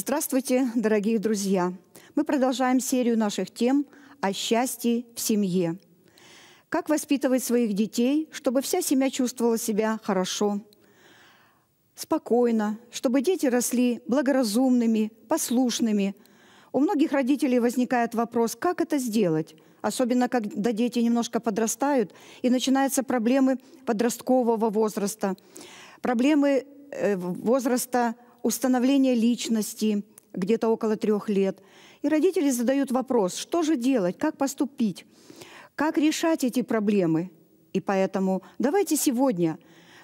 Здравствуйте, дорогие друзья! Мы продолжаем серию наших тем о счастье в семье. Как воспитывать своих детей, чтобы вся семья чувствовала себя хорошо, спокойно, чтобы дети росли благоразумными, послушными. У многих родителей возникает вопрос, как это сделать, особенно когда дети немножко подрастают, и начинаются проблемы подросткового возраста, проблемы э, возраста установление личности где-то около трех лет. И родители задают вопрос, что же делать, как поступить, как решать эти проблемы. И поэтому давайте сегодня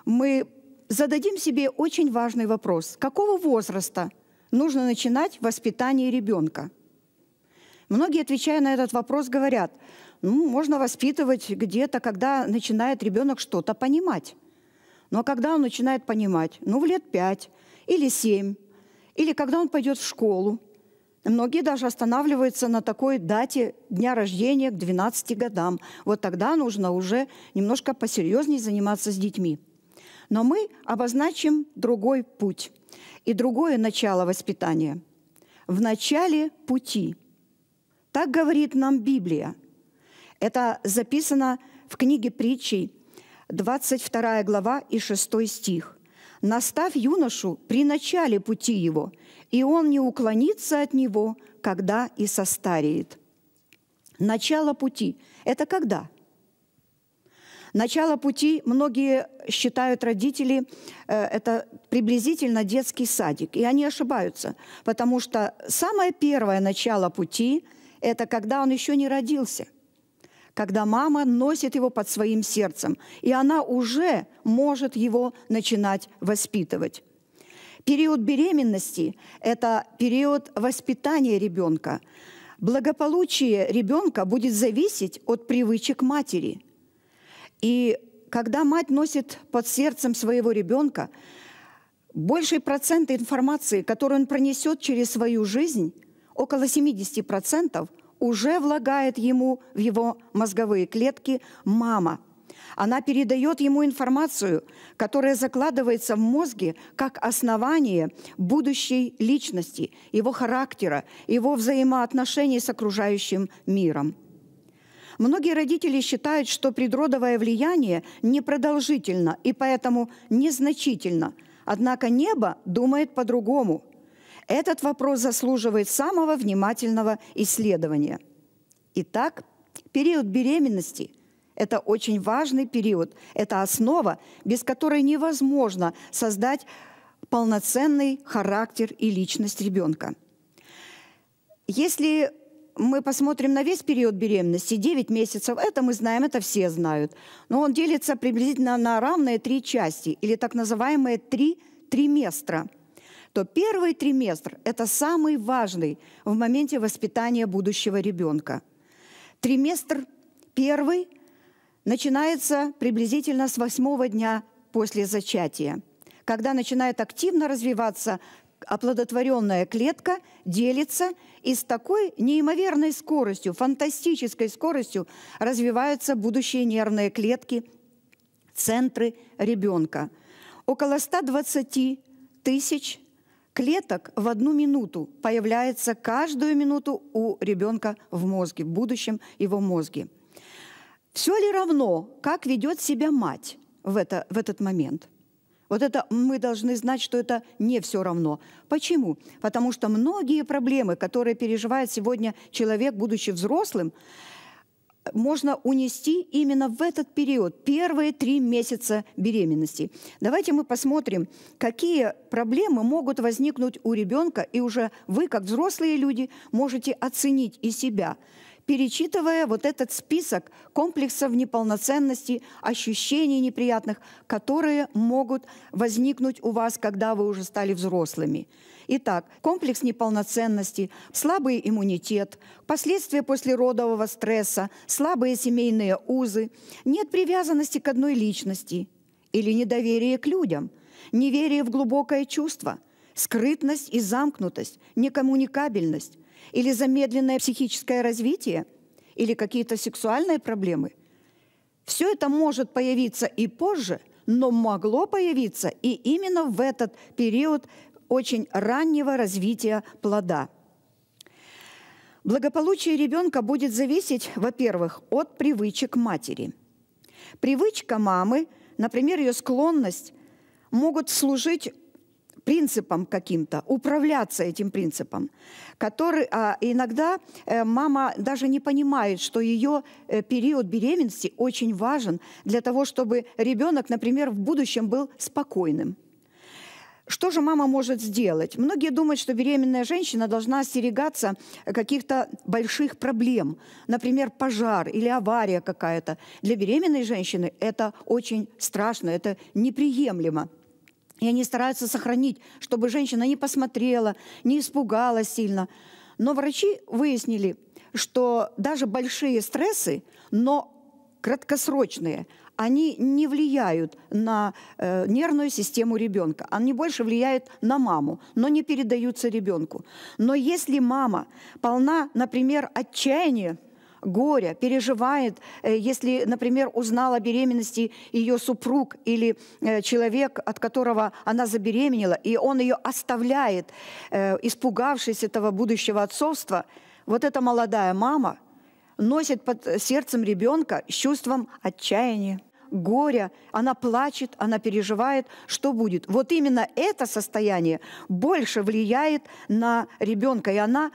мы зададим себе очень важный вопрос. Какого возраста нужно начинать воспитание ребенка? Многие, отвечая на этот вопрос, говорят, ну, можно воспитывать где-то, когда начинает ребенок что-то понимать. Но когда он начинает понимать? Ну, в лет пять, или семь, или когда он пойдет в школу. Многие даже останавливаются на такой дате дня рождения к 12 годам. Вот тогда нужно уже немножко посерьезнее заниматься с детьми. Но мы обозначим другой путь и другое начало воспитания. В начале пути. Так говорит нам Библия. Это записано в книге притчей, 22 глава и 6 стих. Наставь юношу при начале пути его, и он не уклонится от него, когда и состареет. Начало пути – это когда? Начало пути многие считают родители э, – это приблизительно детский садик, и они ошибаются, потому что самое первое начало пути – это когда он еще не родился – когда мама носит его под своим сердцем, и она уже может его начинать воспитывать. Период беременности – это период воспитания ребенка. Благополучие ребенка будет зависеть от привычек матери. И когда мать носит под сердцем своего ребенка, больший процент информации, которую он пронесет через свою жизнь, около 70%, уже влагает ему в его мозговые клетки мама. Она передает ему информацию, которая закладывается в мозге как основание будущей личности, его характера, его взаимоотношений с окружающим миром. Многие родители считают, что предродовое влияние непродолжительно и поэтому незначительно. Однако небо думает по-другому – этот вопрос заслуживает самого внимательного исследования. Итак, период беременности – это очень важный период, это основа, без которой невозможно создать полноценный характер и личность ребенка. Если мы посмотрим на весь период беременности, 9 месяцев, это мы знаем, это все знают, но он делится приблизительно на равные три части, или так называемые три триместра – то первый триместр – это самый важный в моменте воспитания будущего ребенка. Триместр первый начинается приблизительно с восьмого дня после зачатия, когда начинает активно развиваться оплодотворенная клетка делится и с такой неимоверной скоростью, фантастической скоростью развиваются будущие нервные клетки, центры ребенка. Около 120 тысяч клеток в одну минуту появляется каждую минуту у ребенка в мозге, в будущем его мозге. Все ли равно, как ведет себя мать в, это, в этот момент? Вот это мы должны знать, что это не все равно. Почему? Потому что многие проблемы, которые переживает сегодня человек, будучи взрослым, можно унести именно в этот период, первые три месяца беременности. Давайте мы посмотрим, какие проблемы могут возникнуть у ребенка, и уже вы, как взрослые люди, можете оценить и себя перечитывая вот этот список комплексов неполноценности, ощущений неприятных, которые могут возникнуть у вас, когда вы уже стали взрослыми. Итак, комплекс неполноценности, слабый иммунитет, последствия послеродового стресса, слабые семейные узы, нет привязанности к одной личности или недоверие к людям, неверие в глубокое чувство, скрытность и замкнутость, некоммуникабельность или замедленное психическое развитие или какие-то сексуальные проблемы. Все это может появиться и позже – но могло появиться и именно в этот период очень раннего развития плода. Благополучие ребенка будет зависеть, во-первых, от привычек матери. Привычка мамы, например, ее склонность, могут служить принципом каким-то, управляться этим принципом, который а, иногда э, мама даже не понимает, что ее э, период беременности очень важен для того, чтобы ребенок, например, в будущем был спокойным. Что же мама может сделать? Многие думают, что беременная женщина должна остерегаться каких-то больших проблем. Например, пожар или авария какая-то. Для беременной женщины это очень страшно, это неприемлемо. И они стараются сохранить, чтобы женщина не посмотрела, не испугалась сильно. Но врачи выяснили, что даже большие стрессы, но краткосрочные, они не влияют на э, нервную систему ребенка. Они больше влияют на маму, но не передаются ребенку. Но если мама полна, например, отчаяния, горя, переживает, э, если, например, узнала о беременности ее супруг или э, человек, от которого она забеременела, и он ее оставляет, э, испугавшись этого будущего отцовства, вот эта молодая мама носит под сердцем ребенка с чувством отчаяния горя, она плачет, она переживает, что будет. Вот именно это состояние больше влияет на ребенка, и она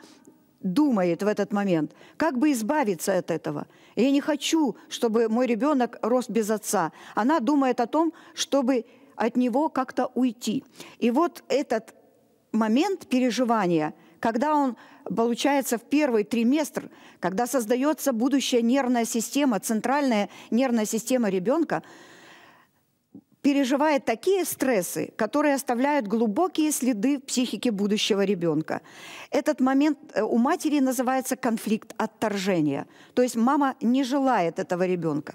думает в этот момент, как бы избавиться от этого. Я не хочу, чтобы мой ребенок рос без отца. Она думает о том, чтобы от него как-то уйти. И вот этот момент переживания – когда он получается в первый триместр, когда создается будущая нервная система, центральная нервная система ребенка, переживает такие стрессы, которые оставляют глубокие следы в психике будущего ребенка. Этот момент э, у матери называется конфликт отторжения. То есть мама не желает этого ребенка.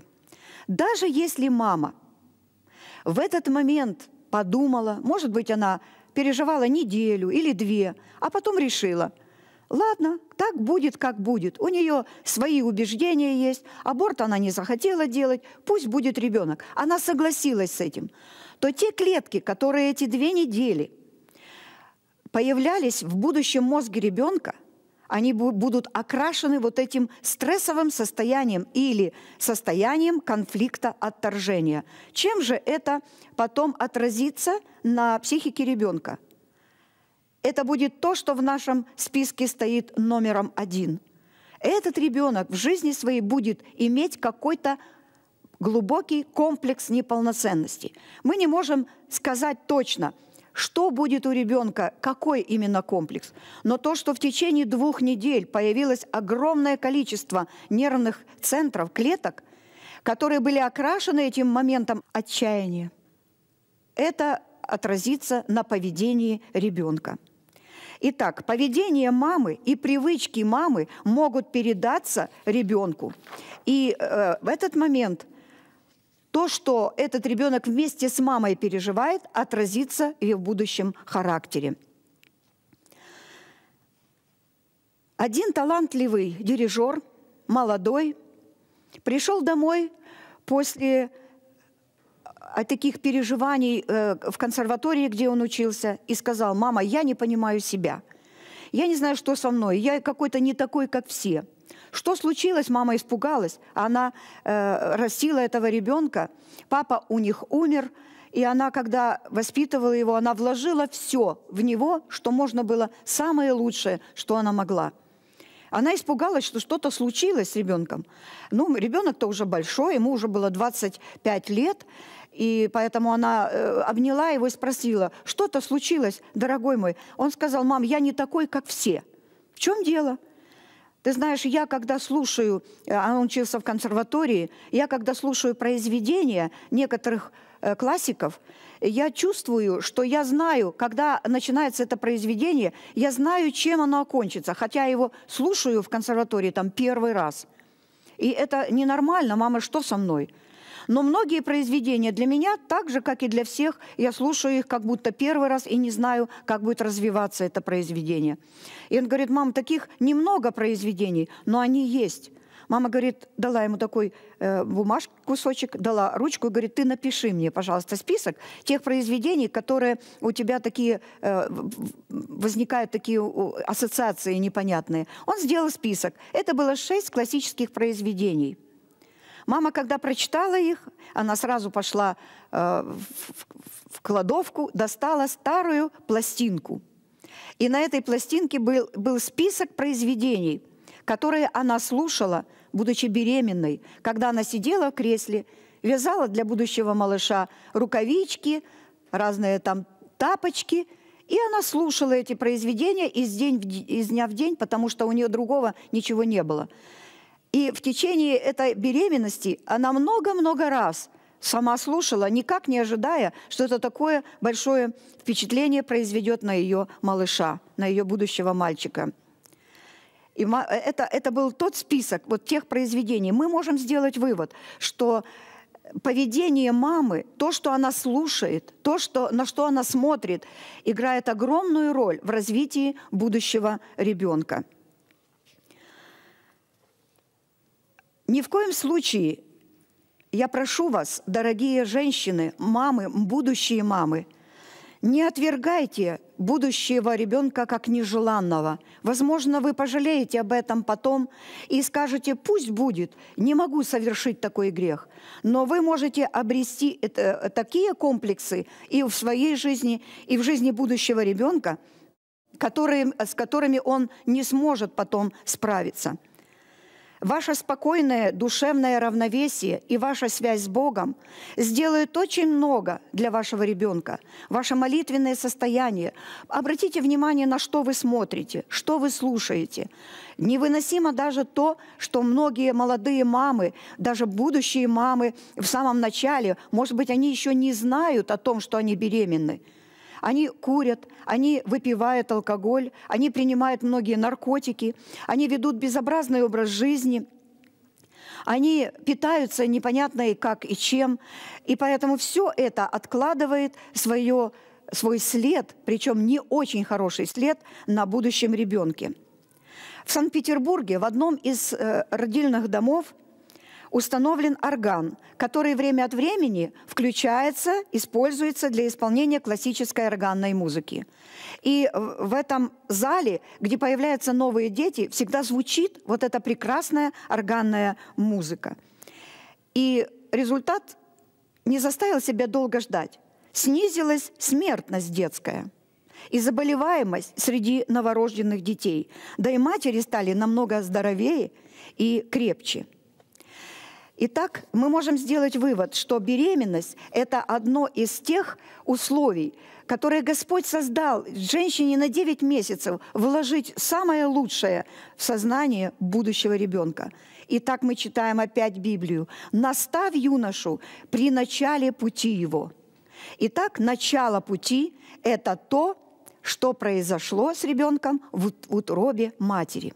Даже если мама в этот момент подумала, может быть, она переживала неделю или две, а потом решила, ладно, так будет, как будет. У нее свои убеждения есть, аборт она не захотела делать, пусть будет ребенок. Она согласилась с этим. То те клетки, которые эти две недели появлялись в будущем мозге ребенка – они будут окрашены вот этим стрессовым состоянием или состоянием конфликта отторжения. Чем же это потом отразится на психике ребенка? Это будет то, что в нашем списке стоит номером один. Этот ребенок в жизни своей будет иметь какой-то глубокий комплекс неполноценности. Мы не можем сказать точно – что будет у ребенка, какой именно комплекс. Но то, что в течение двух недель появилось огромное количество нервных центров, клеток, которые были окрашены этим моментом отчаяния, это отразится на поведении ребенка. Итак, поведение мамы и привычки мамы могут передаться ребенку. И э, в этот момент то, что этот ребенок вместе с мамой переживает, отразится и в будущем характере. Один талантливый дирижер, молодой, пришел домой после э, таких переживаний э, в консерватории, где он учился, и сказал, мама, я не понимаю себя. Я не знаю, что со мной. Я какой-то не такой, как все. Что случилось? Мама испугалась. Она э, растила этого ребенка. Папа у них умер. И она, когда воспитывала его, она вложила все в него, что можно было, самое лучшее, что она могла. Она испугалась, что что-то случилось с ребенком. Ну, ребенок-то уже большой, ему уже было 25 лет, и поэтому она э, обняла его и спросила, что-то случилось, дорогой мой. Он сказал, мам, я не такой, как все. В чем дело? Ты знаешь, я когда слушаю, э, а он учился в консерватории, я когда слушаю произведения некоторых э, классиков, я чувствую, что я знаю, когда начинается это произведение, я знаю, чем оно окончится, хотя я его слушаю в консерватории там первый раз. И это ненормально, мама, что со мной? Но многие произведения для меня, так же, как и для всех, я слушаю их как будто первый раз и не знаю, как будет развиваться это произведение. И он говорит, мам, таких немного произведений, но они есть. Мама говорит, дала ему такой э, бумажку, кусочек, дала ручку и говорит, ты напиши мне, пожалуйста, список тех произведений, которые у тебя такие, э, возникают такие ассоциации непонятные. Он сделал список. Это было шесть классических произведений – Мама, когда прочитала их, она сразу пошла э, в, в кладовку, достала старую пластинку. И на этой пластинке был, был список произведений, которые она слушала, будучи беременной, когда она сидела в кресле, вязала для будущего малыша рукавички, разные там тапочки. И она слушала эти произведения из, день в, из дня в день, потому что у нее другого ничего не было. И в течение этой беременности она много-много раз сама слушала, никак не ожидая, что это такое большое впечатление произведет на ее малыша, на ее будущего мальчика. И э, это, это был тот список вот тех произведений. Мы можем сделать вывод, что поведение мамы, то, что она слушает, то, что, на что она смотрит, играет огромную роль в развитии будущего ребенка. Ни в коем случае я прошу вас, дорогие женщины, мамы, будущие мамы, не отвергайте будущего ребенка как нежеланного. Возможно, вы пожалеете об этом потом и скажете, пусть будет, не могу совершить такой грех. Но вы можете обрести это, такие комплексы и в своей жизни, и в жизни будущего ребенка, которые, с которыми он не сможет потом справиться. Ваше спокойное душевное равновесие и ваша связь с Богом сделают очень много для вашего ребенка. Ваше молитвенное состояние. Обратите внимание, на что вы смотрите, что вы слушаете. Невыносимо даже то, что многие молодые мамы, даже будущие мамы в самом начале, может быть, они еще не знают о том, что они беременны. Они курят, они выпивают алкоголь, они принимают многие наркотики, они ведут безобразный образ жизни – они питаются непонятно и как и чем, и поэтому все это откладывает свое, свой след, причем не очень хороший след на будущем ребенке. В Санкт-Петербурге в одном из э, родильных домов установлен орган, который время от времени включается, используется для исполнения классической органной музыки. И в этом зале, где появляются новые дети, всегда звучит вот эта прекрасная органная музыка. И результат не заставил себя долго ждать. Снизилась смертность детская – и заболеваемость среди новорожденных детей. Да и матери стали намного здоровее и крепче. Итак, мы можем сделать вывод, что беременность – это одно из тех условий, которые Господь создал женщине на 9 месяцев вложить самое лучшее в сознание будущего ребенка. И так мы читаем опять Библию. «Настав юношу при начале пути его». Итак, начало пути – это то, что произошло с ребенком в утробе матери.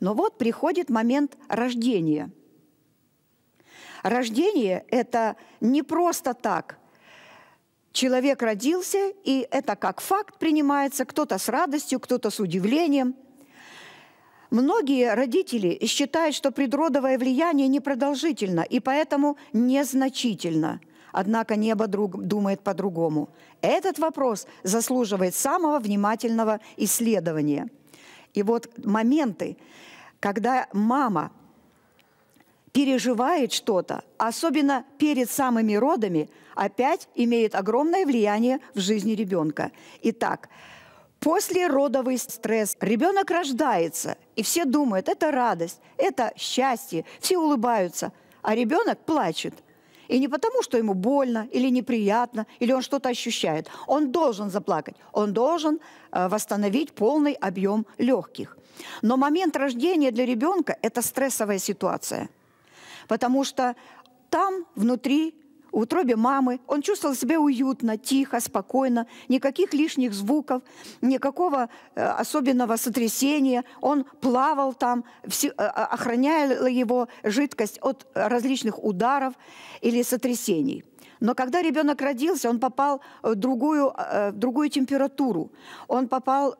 Но вот приходит момент рождения – Рождение – это не просто так. Человек родился, и это как факт принимается, кто-то с радостью, кто-то с удивлением. Многие родители считают, что предродовое влияние непродолжительно и поэтому незначительно – Однако небо друг, думает по-другому. Этот вопрос заслуживает самого внимательного исследования. И вот моменты, когда мама переживает что-то, особенно перед самыми родами, опять имеет огромное влияние в жизни ребенка. Итак, послеродовый стресс. Ребенок рождается, и все думают, это радость, это счастье, все улыбаются, а ребенок плачет. И не потому, что ему больно или неприятно, или он что-то ощущает. Он должен заплакать, он должен э, восстановить полный объем легких. Но момент рождения для ребенка – это стрессовая ситуация – потому что там внутри в утробе мамы. Он чувствовал себя уютно, тихо, спокойно, никаких лишних звуков, никакого э, особенного сотрясения. Он плавал там, э, э, охраняла его жидкость от различных ударов или сотрясений. Но когда ребенок родился, он попал в другую, в другую температуру. Он попал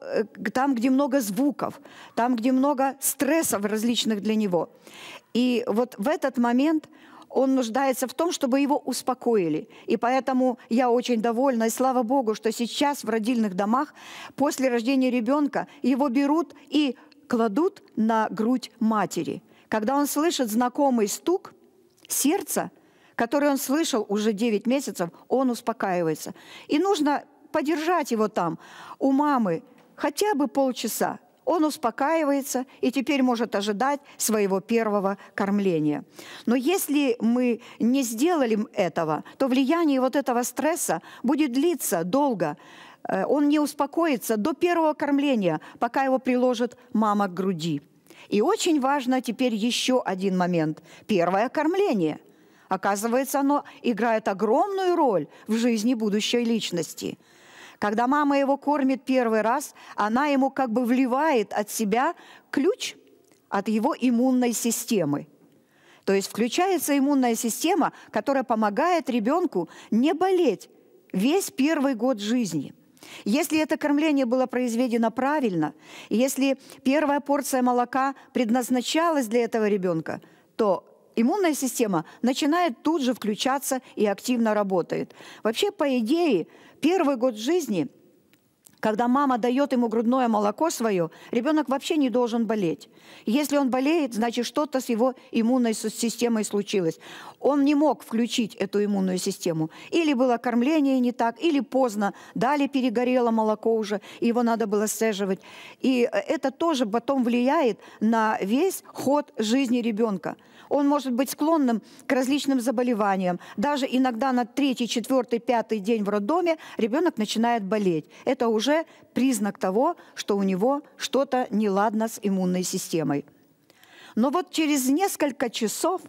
там, где много звуков, там, где много стрессов различных для него. И вот в этот момент он нуждается в том, чтобы его успокоили. И поэтому я очень довольна, и слава Богу, что сейчас в родильных домах после рождения ребенка его берут и кладут на грудь матери. Когда он слышит знакомый стук сердца, который он слышал уже 9 месяцев, он успокаивается. И нужно подержать его там у мамы хотя бы полчаса, он успокаивается и теперь может ожидать своего первого кормления. Но если мы не сделали этого, то влияние вот этого стресса будет длиться долго. Э, он не успокоится до первого кормления, пока его приложит мама к груди. И очень важно теперь еще один момент. Первое кормление. Оказывается, оно играет огромную роль в жизни будущей личности – когда мама его кормит первый раз, она ему как бы вливает от себя ключ от его иммунной системы. То есть включается иммунная система, которая помогает ребенку не болеть весь первый год жизни – если это кормление было произведено правильно, если первая порция молока предназначалась для этого ребенка, то иммунная система начинает тут же включаться и активно работает. Вообще, по идее, первый год жизни – когда мама дает ему грудное молоко свое, ребенок вообще не должен болеть. Если он болеет, значит что-то с его иммунной системой случилось. Он не мог включить эту иммунную систему. Или было кормление не так, или поздно дали, перегорело молоко уже, его надо было сцеживать. И э, это тоже потом влияет на весь ход жизни ребенка он может быть склонным к различным заболеваниям. Даже иногда на третий, четвертый, пятый день в роддоме ребенок начинает болеть. Это уже признак того, что у него что-то неладно с иммунной системой. Но вот через несколько часов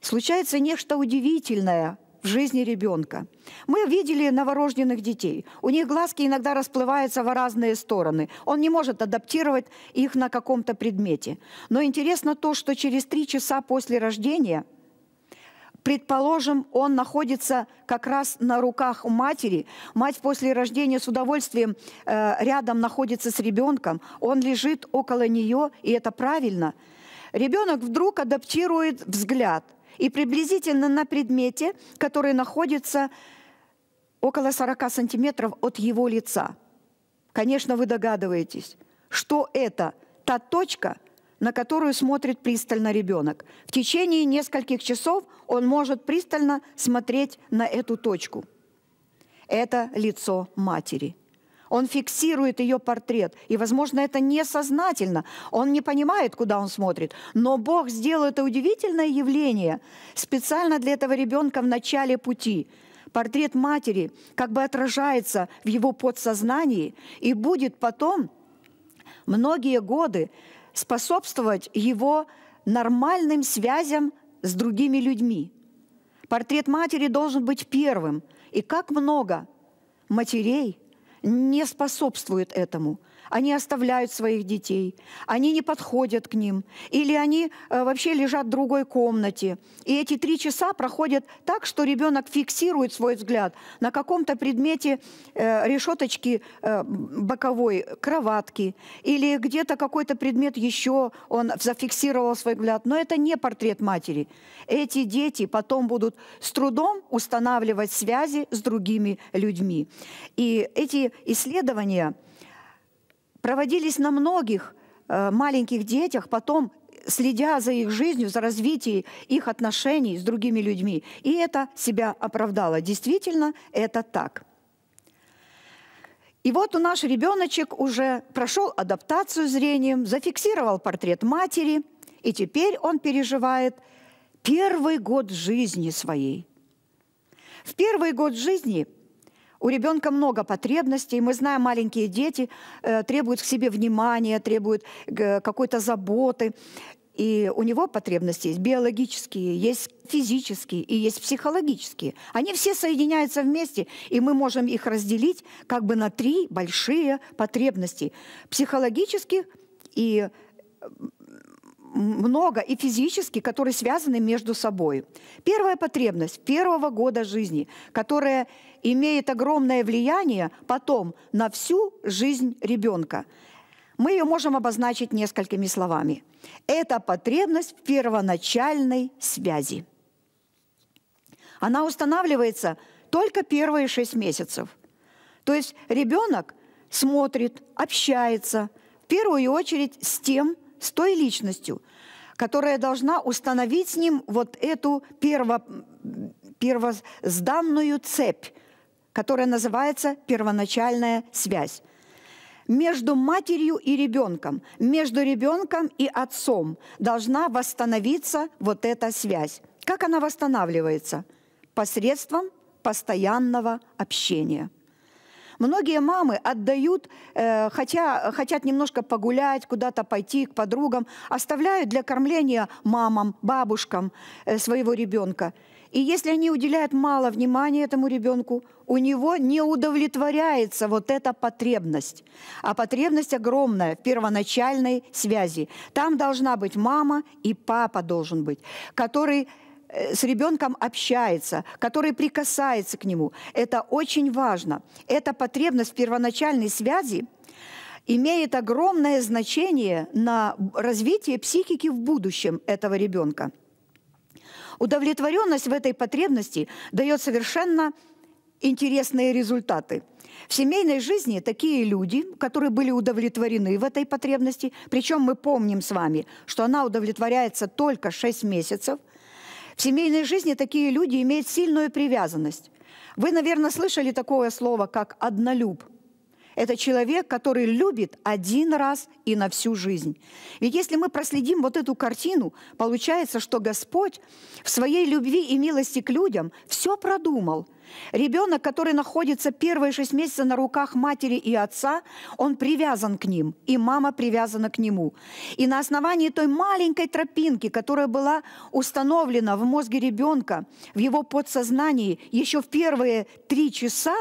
случается нечто удивительное – в жизни ребенка. Мы видели новорожденных детей. У них глазки иногда расплываются в разные стороны. Он не может адаптировать их на каком-то предмете. Но интересно то, что через три часа после рождения предположим, он находится как раз на руках у матери. Мать после рождения с удовольствием э, рядом находится с ребенком. Он лежит около нее, и это правильно. Ребенок вдруг адаптирует взгляд – и приблизительно на предмете, который находится около 40 сантиметров от его лица. Конечно, вы догадываетесь, что это та точка, на которую смотрит пристально ребенок. В течение нескольких часов он может пристально смотреть на эту точку. Это лицо матери – он фиксирует ее портрет. И, возможно, это несознательно. Он не понимает, куда он смотрит. Но Бог сделал это удивительное явление специально для этого ребенка в начале пути портрет матери как бы отражается в его подсознании и будет потом многие годы способствовать его нормальным связям с другими людьми. Портрет матери должен быть первым. И как много матерей не способствует этому – они оставляют своих детей, они не подходят к ним, или они э, вообще лежат в другой комнате. И эти три часа проходят так, что ребенок фиксирует свой взгляд на каком-то предмете э, решеточки э, боковой, кроватки, или где-то какой-то предмет еще он зафиксировал свой взгляд. Но это не портрет матери. Эти дети потом будут с трудом устанавливать связи с другими людьми. И эти исследования проводились на многих э, маленьких детях, потом следя за их жизнью, за развитием их отношений с другими людьми. И это себя оправдало. Действительно, это так. И вот у наш ребеночек уже прошел адаптацию зрением, зафиксировал портрет матери, и теперь он переживает первый год жизни своей. В первый год жизни – у ребенка много потребностей. Мы знаем, маленькие дети э, требуют к себе внимания, требуют э, какой-то заботы. И у него потребности есть биологические, есть физические и есть психологические. Они все соединяются вместе, и мы можем их разделить как бы на три большие потребности. психологические и э, много и физически, которые связаны между собой. Первая потребность первого года жизни, которая имеет огромное влияние потом на всю жизнь ребенка. Мы ее можем обозначить несколькими словами. Это потребность в первоначальной связи. Она устанавливается только первые шесть месяцев. То есть ребенок смотрит, общается в первую очередь с тем, с той личностью, которая должна установить с ним вот эту перво, первозданную цепь, которая называется первоначальная связь между матерью и ребенком, между ребенком и отцом должна восстановиться вот эта связь. Как она восстанавливается? Посредством постоянного общения. Многие мамы отдают, э, хотя хотят немножко погулять, куда-то пойти к подругам, оставляют для кормления мамам, бабушкам э, своего ребенка. И если они уделяют мало внимания этому ребенку, у него не удовлетворяется вот эта потребность. А потребность огромная в первоначальной связи. Там должна быть мама и папа должен быть, который э, с ребенком общается, который прикасается к нему. Это очень важно. Эта потребность в первоначальной связи имеет огромное значение на развитие психики в будущем этого ребенка. Удовлетворенность в этой потребности дает совершенно интересные результаты. В семейной жизни такие люди, которые были удовлетворены в этой потребности, причем мы помним с вами, что она удовлетворяется только 6 месяцев, в семейной жизни такие люди имеют сильную привязанность. Вы, наверное, слышали такое слово, как «однолюб». Это человек, который любит один раз и на всю жизнь. Ведь если мы проследим вот эту картину, получается, что Господь в своей любви и милости к людям все продумал. Ребенок, который находится первые шесть месяцев на руках матери и отца, он привязан к ним, и мама привязана к нему. И на основании той маленькой тропинки, которая была установлена в мозге ребенка, в его подсознании еще в первые три часа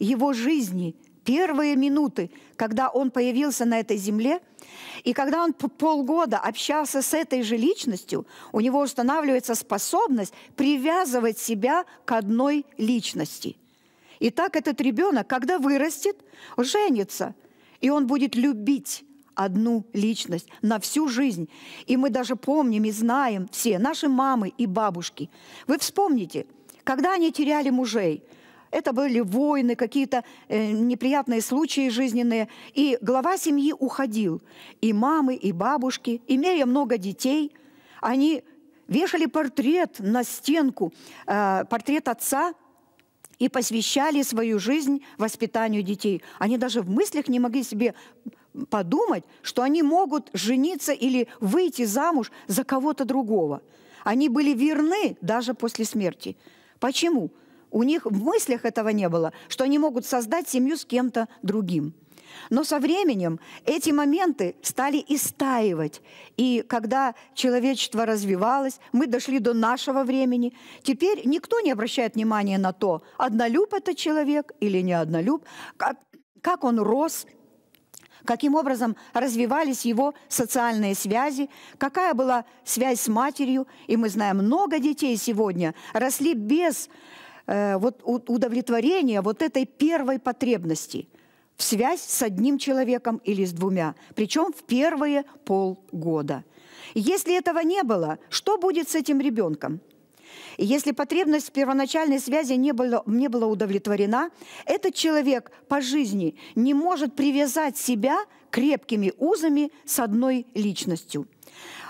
его жизни – первые минуты, когда он появился на этой земле, и когда он полгода общался с этой же личностью, у него устанавливается способность привязывать себя к одной личности. И так этот ребенок, когда вырастет, женится, и он будет любить одну личность на всю жизнь. И мы даже помним и знаем все, наши мамы и бабушки. Вы вспомните, когда они теряли мужей – это были войны, какие-то э, неприятные случаи жизненные. И глава семьи уходил. И мамы, и бабушки, имея много детей, они вешали портрет на стенку, э, портрет отца и посвящали свою жизнь воспитанию детей. Они даже в мыслях не могли себе подумать, что они могут жениться или выйти замуж за кого-то другого. Они были верны даже после смерти. Почему? У них в мыслях этого не было, что они могут создать семью с кем-то другим. Но со временем эти моменты стали истаивать. И когда человечество развивалось, мы дошли до нашего времени. Теперь никто не обращает внимания на то, однолюб это человек или не однолюб, как, как он рос, каким образом развивались его социальные связи, какая была связь с матерью. И мы знаем, много детей сегодня росли без Э, вот удовлетворение вот этой первой потребности в связь с одним человеком или с двумя, причем в первые полгода. Если этого не было, что будет с этим ребенком? если потребность в первоначальной связи не, было, не была удовлетворена, этот человек по жизни не может привязать себя крепкими узами с одной личностью.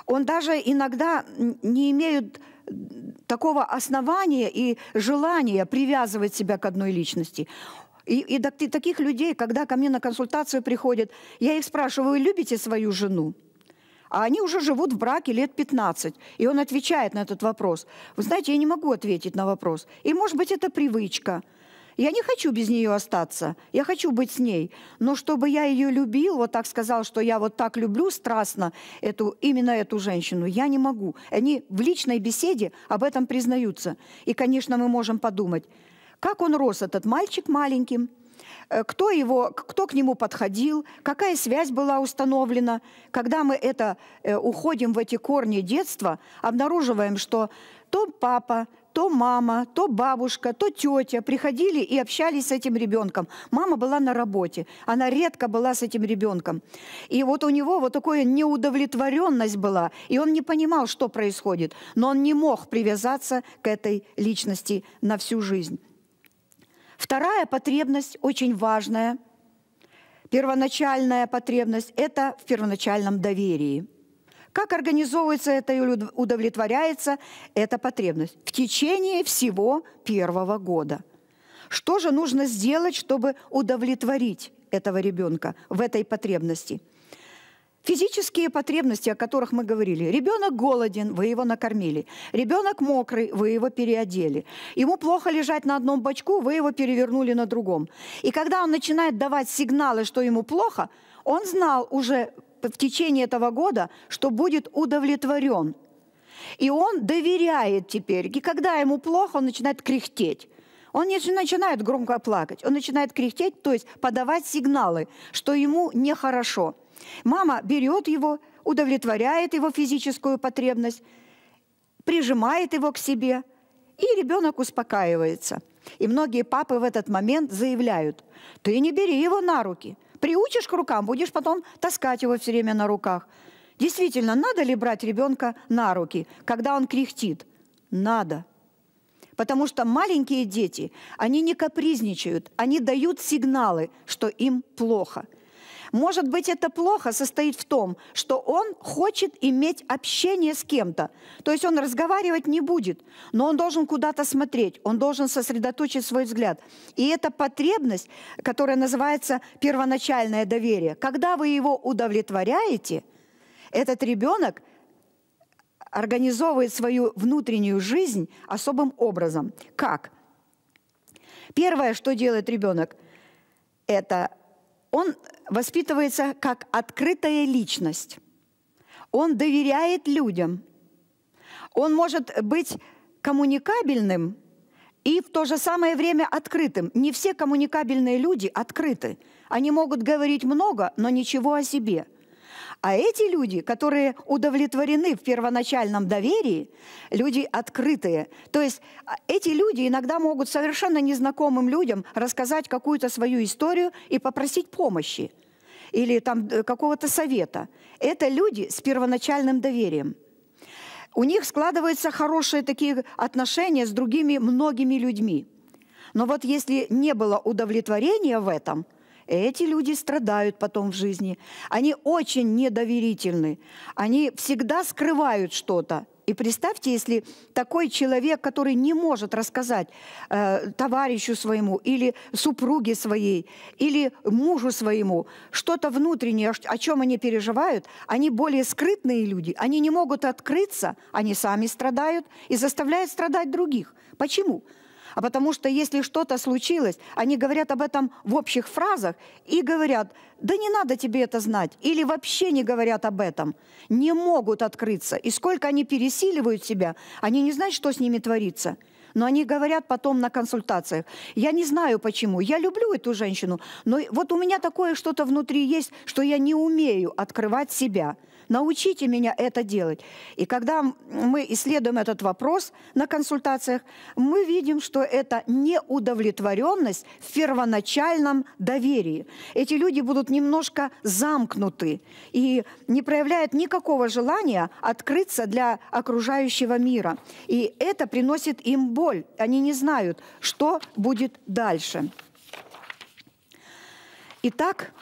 Он даже иногда не имеет такого основания и желания привязывать себя к одной личности. И, и таких людей, когда ко мне на консультацию приходят, я их спрашиваю, любите свою жену? А они уже живут в браке лет 15. И он отвечает на этот вопрос. Вы знаете, я не могу ответить на вопрос. И, может быть, это привычка. Я не хочу без нее остаться, я хочу быть с ней. Но чтобы я ее любил, вот так сказал, что я вот так люблю страстно эту, именно эту женщину, я не могу. Они в личной беседе об этом признаются. И, конечно, мы можем подумать, как он рос, этот мальчик маленьким, э, кто, его, кто к нему подходил, какая связь была установлена. Когда мы это э, уходим в эти корни детства, обнаруживаем, что то папа, то мама, то бабушка, то тетя приходили и общались с этим ребенком. Мама была на работе, она редко была с этим ребенком. И вот у него вот такая неудовлетворенность была, и он не понимал, что происходит, но он не мог привязаться к этой личности на всю жизнь. Вторая потребность очень важная, первоначальная потребность – это в первоначальном доверии – как организовывается это и удовлетворяется эта потребность? В течение всего первого года. Что же нужно сделать, чтобы удовлетворить этого ребенка в этой потребности? Физические потребности, о которых мы говорили. Ребенок голоден, вы его накормили. Ребенок мокрый, вы его переодели. Ему плохо лежать на одном бочку, вы его перевернули на другом. И когда он начинает давать сигналы, что ему плохо, он знал уже в течение этого года, что будет удовлетворен. И он доверяет теперь. И когда ему плохо, он начинает кряхтеть. Он не начинает громко плакать, он начинает кряхтеть, то есть подавать сигналы, что ему нехорошо. Мама берет его, удовлетворяет его физическую потребность, прижимает его к себе, и ребенок успокаивается. И многие папы в этот момент заявляют, ты не бери его на руки, приучишь к рукам, будешь потом таскать его все время на руках. Действительно, надо ли брать ребенка на руки, когда он кряхтит? Надо. Потому что маленькие дети, они не капризничают, они дают сигналы, что им плохо – может быть, это плохо состоит в том, что он хочет иметь общение с кем-то. То есть он разговаривать не будет, но он должен куда-то смотреть, он должен сосредоточить свой взгляд. И эта потребность, которая называется первоначальное доверие. Когда вы его удовлетворяете, этот ребенок – организовывает свою внутреннюю жизнь особым образом. Как? Первое, что делает ребенок, это он воспитывается как открытая личность. Он доверяет людям. Он может быть коммуникабельным и в то же самое время открытым. Не все коммуникабельные люди открыты. Они могут говорить много, но ничего о себе – а эти люди, которые удовлетворены в первоначальном доверии, люди открытые. То есть а, эти люди иногда могут совершенно незнакомым людям рассказать какую-то свою историю и попросить помощи или там э, какого-то совета. Это люди с первоначальным доверием. У них складываются хорошие такие отношения с другими многими людьми. Но вот если не было удовлетворения в этом, эти люди страдают потом в жизни. Они очень недоверительны. Они всегда скрывают что-то. И представьте, если такой человек, который не может рассказать э, товарищу своему или супруге своей, или мужу своему что-то внутреннее, о чем они переживают, они более скрытные люди, они не могут открыться, они сами страдают и заставляют страдать других. Почему? А потому что если что-то случилось, они говорят об этом в общих фразах и говорят, да не надо тебе это знать, или вообще не говорят об этом, не могут открыться. И сколько они пересиливают себя, они не знают, что с ними творится но они говорят потом на консультациях. Я не знаю почему. Я люблю эту женщину, но вот у меня такое что-то внутри есть, что я не умею открывать себя. Научите меня это делать. И когда мы исследуем этот вопрос на консультациях, мы видим, что это неудовлетворенность в первоначальном доверии. Эти люди будут немножко замкнуты и не проявляют никакого желания открыться для окружающего мира. И это приносит им боль. Они не знают, что будет дальше. Итак,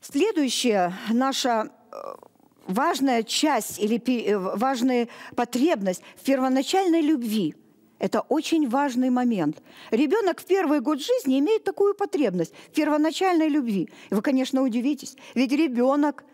следующее наше э, важная часть или э, важная потребность в первоначальной любви. Это очень важный момент. Ребенок в первый год жизни имеет такую потребность в первоначальной любви. И вы, конечно, удивитесь, ведь ребенок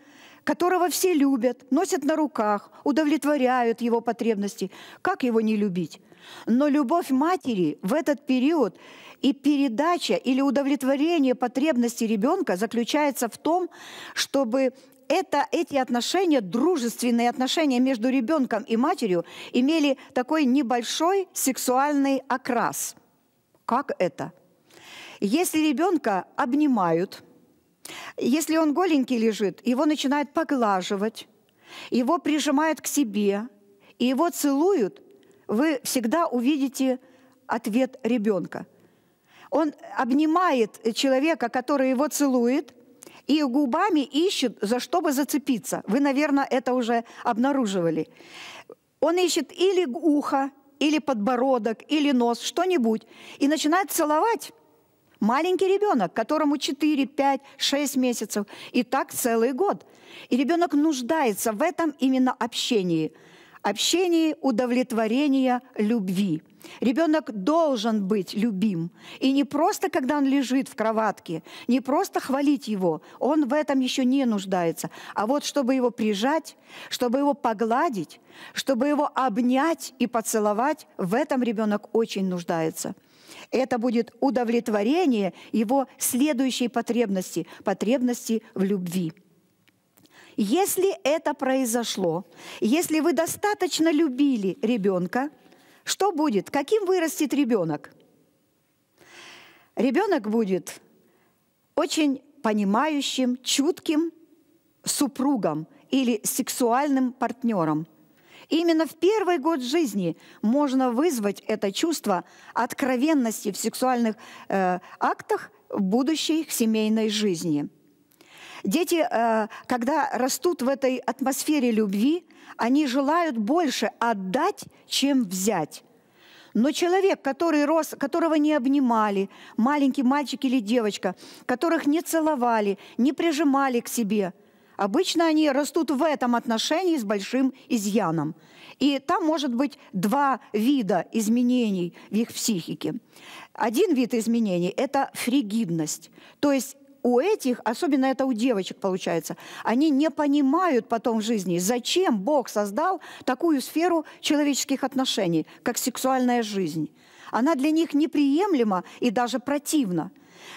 которого все любят, носят на руках, удовлетворяют его потребности. Как его не любить? Но любовь матери в этот период и передача или удовлетворение потребностей ребенка заключается в том, чтобы это, эти отношения, дружественные отношения между ребенком и матерью, имели такой небольшой сексуальный окрас. Как это? Если ребенка обнимают, если он голенький лежит, его начинают поглаживать, его прижимают к себе, и его целуют, вы всегда увидите ответ ребенка. Он обнимает человека, который его целует, и губами ищет, за что бы зацепиться. Вы, наверное, это уже обнаруживали. Он ищет или ухо, или подбородок, или нос, что-нибудь, и начинает целовать. Маленький ребенок, которому 4, 5, 6 месяцев, и так целый год. И ребенок нуждается в этом именно общении – общении удовлетворения любви. Ребенок должен быть любим. И не просто, когда он лежит в кроватке, не просто хвалить его, он в этом еще не нуждается. А вот чтобы его прижать, чтобы его погладить, чтобы его обнять и поцеловать, в этом ребенок очень нуждается. Это будет удовлетворение его следующей потребности, потребности в любви. Если это произошло, если вы достаточно любили ребенка, что будет? Каким вырастет ребенок? Ребенок будет очень понимающим, чутким супругом или сексуальным партнером. Именно в первый год жизни можно вызвать это чувство откровенности в сексуальных э, актах будущей семейной жизни – Дети, э, когда растут в этой атмосфере любви, они желают больше отдать, чем взять. Но человек, который рос, которого не обнимали, маленький мальчик или девочка, которых не целовали, не прижимали к себе, обычно они растут в этом отношении с большим изъяном. И там может быть два вида изменений в их психике. Один вид изменений – это фригидность, то есть у этих, особенно это у девочек получается, они не понимают потом в жизни, зачем Бог создал такую сферу человеческих отношений, как сексуальная жизнь. Она для них неприемлема и даже противна.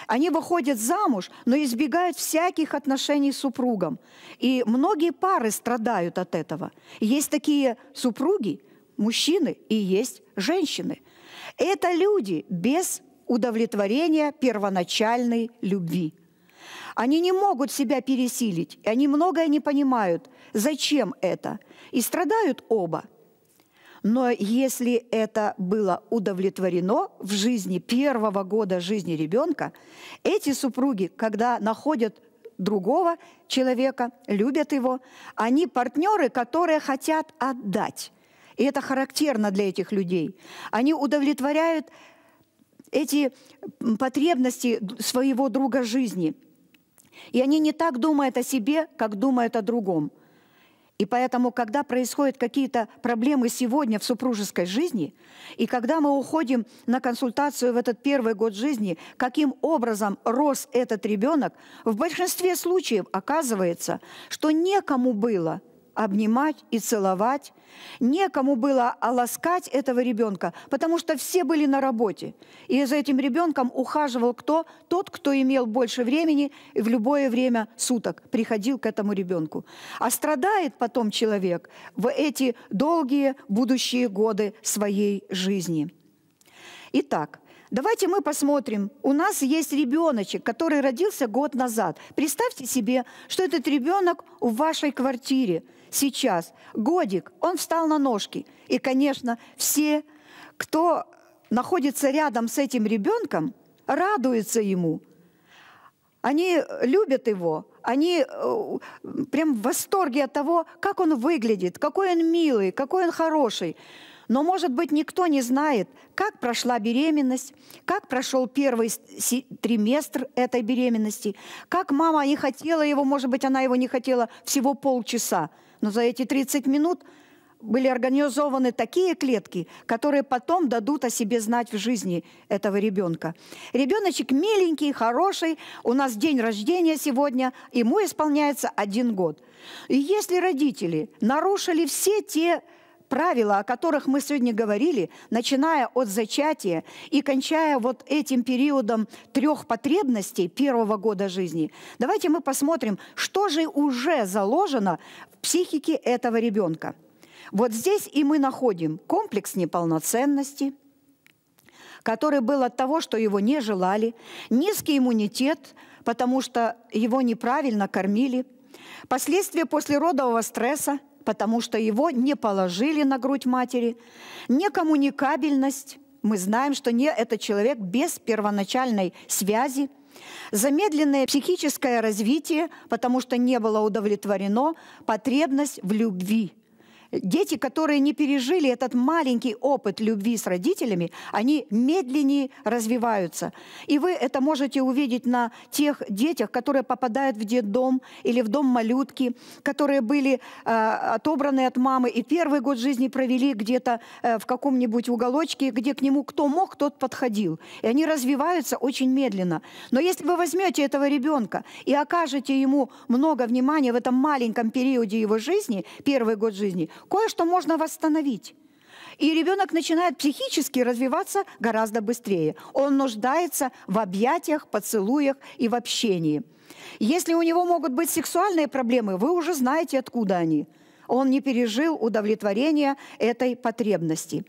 Они выходят замуж, но избегают всяких отношений с супругом. И многие пары страдают от этого. Есть такие супруги, мужчины и есть женщины. Это люди без удовлетворения первоначальной любви. Они не могут себя пересилить, и они многое не понимают, зачем это, и страдают оба. Но если это было удовлетворено в жизни первого года жизни ребенка, эти супруги, когда находят другого человека, любят его, они партнеры, которые хотят отдать. И это характерно для этих людей. Они удовлетворяют эти потребности своего друга жизни – и они не так думают о себе, как думают о другом. И поэтому, когда происходят какие-то проблемы сегодня в супружеской жизни, и когда мы уходим на консультацию в этот первый год жизни, каким образом рос этот ребенок, в большинстве случаев оказывается, что некому было – обнимать и целовать. Некому было оласкать этого ребенка, потому что все были на работе. И за этим ребенком ухаживал кто? Тот, кто имел больше времени и в любое время суток приходил к этому ребенку. А страдает потом человек в эти долгие будущие годы своей жизни. Итак, Давайте мы посмотрим. У нас есть ребеночек, который родился год назад. Представьте себе, что этот ребенок в вашей квартире – сейчас. Годик, он встал на ножки. И, конечно, все, кто находится рядом с этим ребенком, радуются ему. Они любят его, они э, прям в восторге от того, как он выглядит, какой он милый, какой он хороший. Но, может быть, никто не знает, как прошла беременность, как прошел первый триместр этой беременности, как мама не хотела его, может быть, она его не хотела всего полчаса. Но за эти 30 минут были организованы такие клетки, которые потом дадут о себе знать в жизни этого ребенка. Ребеночек миленький, хороший, у нас день рождения сегодня, ему исполняется один год. И если родители нарушили все те правила, о которых мы сегодня говорили, начиная от зачатия и кончая вот этим периодом трех потребностей первого года жизни, давайте мы посмотрим, что же уже заложено в психике этого ребенка. Вот здесь и мы находим комплекс неполноценности, который был от того, что его не желали, низкий иммунитет, потому что его неправильно кормили, последствия послеродового стресса – потому что его не положили на грудь матери. Некоммуникабельность. Мы знаем, что не это человек без первоначальной связи. Замедленное психическое развитие, потому что не было удовлетворено потребность в любви – Дети, которые не пережили этот маленький опыт любви с родителями, они медленнее развиваются. И вы это можете увидеть на тех детях, которые попадают в детдом или в дом малютки, которые были э, отобраны от мамы и первый год жизни провели где-то э, в каком-нибудь уголочке, где к нему кто мог, тот подходил. И они развиваются очень медленно. Но если вы возьмете этого ребенка и окажете ему много внимания в этом маленьком периоде его жизни, первый год жизни, кое-что можно восстановить. И ребенок начинает психически развиваться гораздо быстрее. Он нуждается в объятиях, поцелуях и в общении. Если у него могут быть сексуальные проблемы, вы уже знаете, откуда они. Он не пережил удовлетворения этой потребности.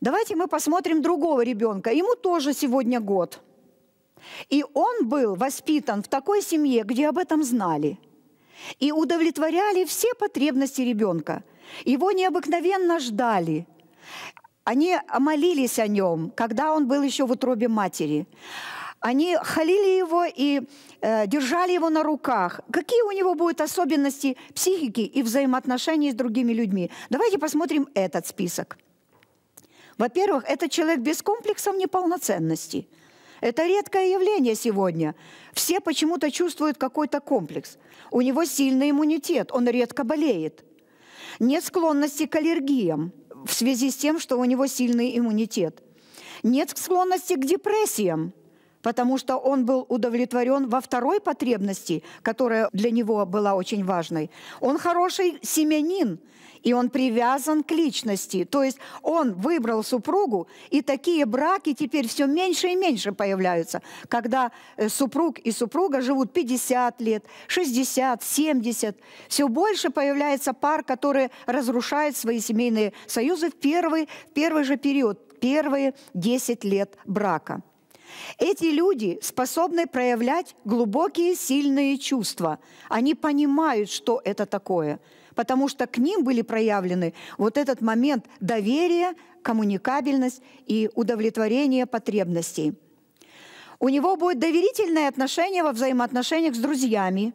Давайте мы посмотрим другого ребенка. Ему тоже сегодня год. И он был воспитан в такой семье, где об этом знали – и удовлетворяли все потребности ребенка. Его необыкновенно ждали. Они молились о нем, когда он был еще в утробе матери. Они халили его и э, держали его на руках. Какие у него будут особенности психики и взаимоотношений с другими людьми? Давайте посмотрим этот список. Во-первых, это человек без комплексов неполноценности – это редкое явление сегодня. Все почему-то чувствуют какой-то комплекс. У него сильный иммунитет, он редко болеет. Нет склонности к аллергиям в связи с тем, что у него сильный иммунитет. Нет склонности к депрессиям потому что он был удовлетворен во второй потребности, которая для него была очень важной. Он хороший семенин, и он привязан к личности. То есть он выбрал супругу, и такие браки теперь все меньше и меньше появляются, когда э, супруг и супруга живут 50 лет, 60, 70. Все больше появляется пар, которые разрушают свои семейные союзы в первый, первый же период, первые 10 лет брака. Эти люди способны проявлять глубокие, сильные чувства. Они понимают, что это такое, потому что к ним были проявлены вот этот момент доверия, коммуникабельность и удовлетворение потребностей. У него будет доверительное отношение во взаимоотношениях с друзьями,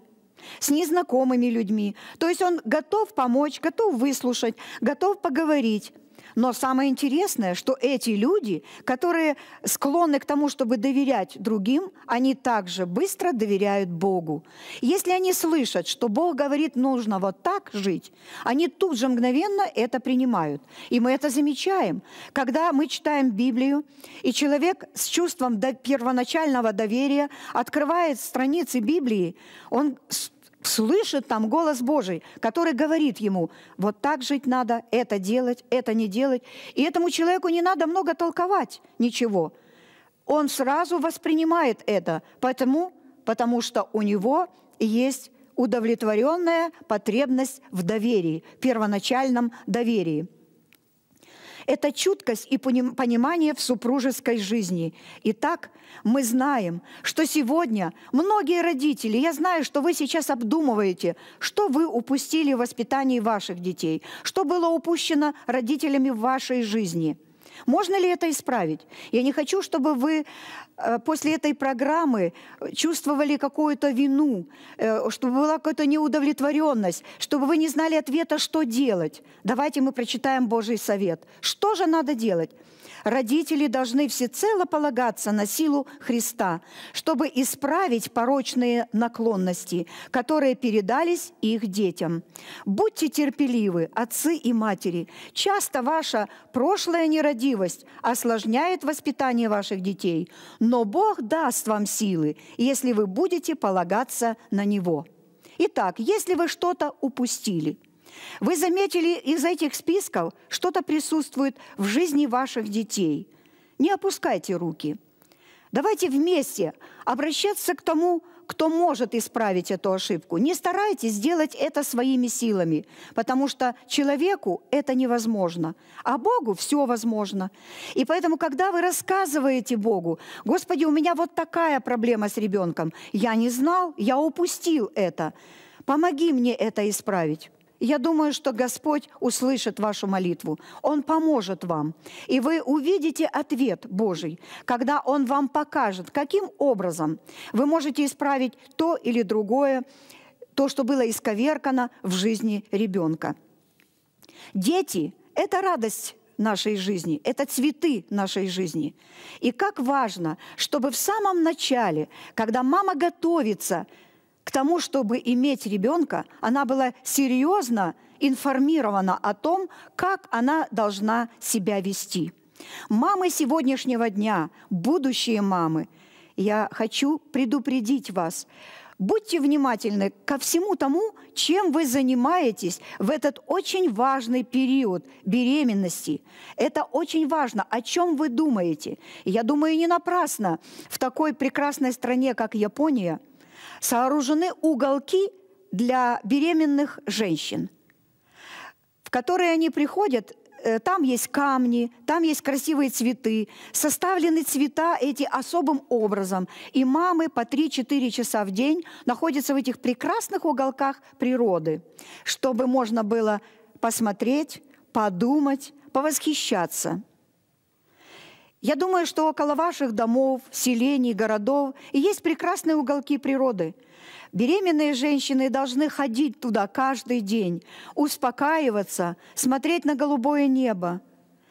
с незнакомыми людьми. То есть он готов помочь, готов выслушать, готов поговорить. Но самое интересное, что эти люди, которые склонны к тому, чтобы доверять другим, они также быстро доверяют Богу. Если они слышат, что Бог говорит, нужно вот так жить, они тут же мгновенно это принимают. И мы это замечаем. Когда мы читаем Библию, и человек с чувством первоначального доверия открывает страницы Библии, он слышит там голос Божий, который говорит ему, вот так жить надо, это делать, это не делать. И этому человеку не надо много толковать ничего. Он сразу воспринимает это, потому, потому что у него есть удовлетворенная потребность в доверии, первоначальном доверии – это чуткость и понимание в супружеской жизни. Итак, мы знаем, что сегодня многие родители, я знаю, что вы сейчас обдумываете, что вы упустили в воспитании ваших детей, что было упущено родителями в вашей жизни – можно ли это исправить? Я не хочу, чтобы вы э, после этой программы чувствовали какую-то вину, э, чтобы была какая-то неудовлетворенность, чтобы вы не знали ответа, что делать. Давайте мы прочитаем Божий совет. Что же надо делать? родители должны всецело полагаться на силу Христа, чтобы исправить порочные наклонности, которые передались их детям. Будьте терпеливы, отцы и матери. Часто ваша прошлая нерадивость осложняет воспитание ваших детей, но Бог даст вам силы, если вы будете полагаться на Него. Итак, если вы что-то упустили, вы заметили, из этих списков что-то присутствует в жизни ваших детей. Не опускайте руки. Давайте вместе обращаться к тому, кто может исправить эту ошибку. Не старайтесь сделать это своими силами, потому что человеку это невозможно, а Богу все возможно. И поэтому, когда вы рассказываете Богу, «Господи, у меня вот такая проблема с ребенком, я не знал, я упустил это, помоги мне это исправить». Я думаю, что Господь услышит вашу молитву. Он поможет вам. И вы увидите ответ Божий, когда Он вам покажет, каким образом вы можете исправить то или другое, то, что было исковеркано в жизни ребенка. Дети – это радость нашей жизни, это цветы нашей жизни. И как важно, чтобы в самом начале, когда мама готовится – к тому, чтобы иметь ребенка, она была серьезно информирована о том, как она должна себя вести. Мамы сегодняшнего дня, будущие мамы, я хочу предупредить вас, будьте внимательны ко всему тому, чем вы занимаетесь в этот очень важный период беременности. Это очень важно, о чем вы думаете. Я думаю, не напрасно в такой прекрасной стране, как Япония – сооружены уголки для беременных женщин, в которые они приходят э, там есть камни, там есть красивые цветы. Составлены цвета эти особым образом. И мамы по 3-4 часа в день находятся в этих прекрасных уголках природы, чтобы можно было посмотреть, подумать, повосхищаться – я думаю, что около ваших домов, селений, городов есть прекрасные уголки природы. Беременные женщины должны ходить туда каждый день, успокаиваться, смотреть на голубое небо,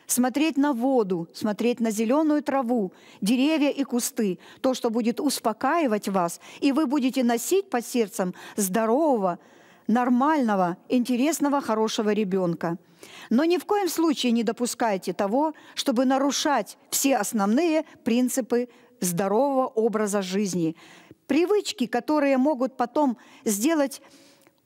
смотреть на воду, смотреть на зеленую траву, деревья и кусты, то, что будет успокаивать вас, и вы будете носить по сердцам здорового, нормального, интересного, хорошего ребенка. Но ни в коем случае не допускайте того, чтобы нарушать все основные принципы здорового образа жизни. Привычки, которые могут потом сделать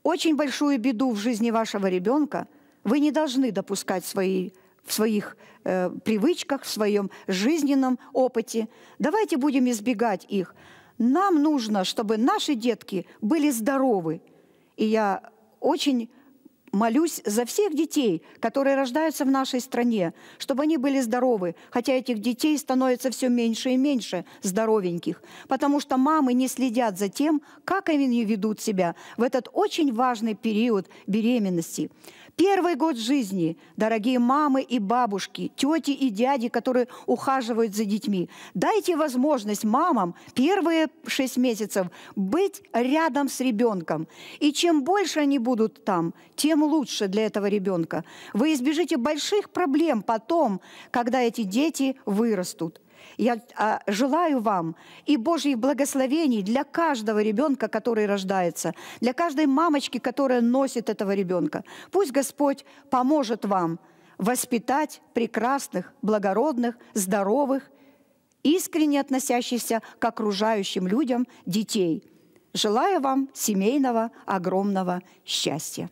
очень большую беду в жизни вашего ребенка, вы не должны допускать свои в своих э, привычках, в своем жизненном опыте. Давайте будем избегать их. Нам нужно, чтобы наши детки были здоровы, и я очень молюсь за всех детей, которые рождаются в нашей стране, чтобы они были здоровы, хотя этих детей становится все меньше и меньше здоровеньких, потому что мамы не следят за тем, как они ведут себя в этот очень важный период беременности. Первый год жизни, дорогие мамы и бабушки, тети и дяди, которые ухаживают за детьми, дайте возможность мамам первые шесть месяцев быть рядом с ребенком. И чем больше они будут там, тем лучше для этого ребенка. Вы избежите больших проблем потом, когда эти дети вырастут. Я а, желаю вам и Божьих благословений для каждого ребенка, который рождается, для каждой мамочки, которая носит этого ребенка. Пусть Господь поможет вам воспитать прекрасных, благородных, здоровых, искренне относящихся к окружающим людям детей. Желаю вам семейного огромного счастья.